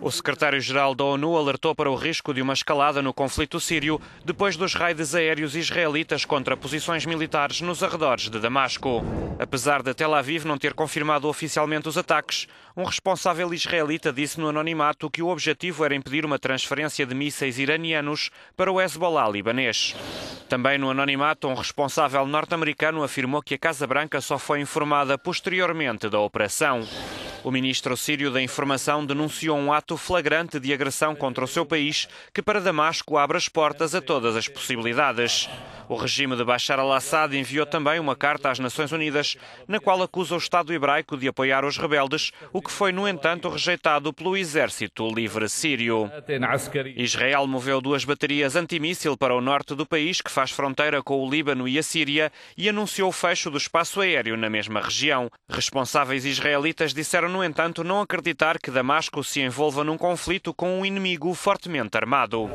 O secretário-geral da ONU alertou para o risco de uma escalada no conflito sírio depois dos raids aéreos israelitas contra posições militares nos arredores de Damasco. Apesar de Tel Aviv não ter confirmado oficialmente os ataques, um responsável israelita disse no anonimato que o objetivo era impedir uma transferência de mísseis iranianos para o Hezbollah libanês. Também no anonimato, um responsável norte-americano afirmou que a Casa Branca só foi informada posteriormente da operação. O ministro sírio da Informação denunciou um ato flagrante de agressão contra o seu país que, para Damasco, abre as portas a todas as possibilidades. O regime de Bashar al-Assad enviou também uma carta às Nações Unidas, na qual acusa o Estado hebraico de apoiar os rebeldes, o que foi, no entanto, rejeitado pelo Exército Livre Sírio. Israel moveu duas baterias antimíssil para o norte do país, que faz fronteira com o Líbano e a Síria, e anunciou o fecho do espaço aéreo na mesma região. Responsáveis israelitas disseram no entanto, não acreditar que Damasco se envolva num conflito com um inimigo fortemente armado.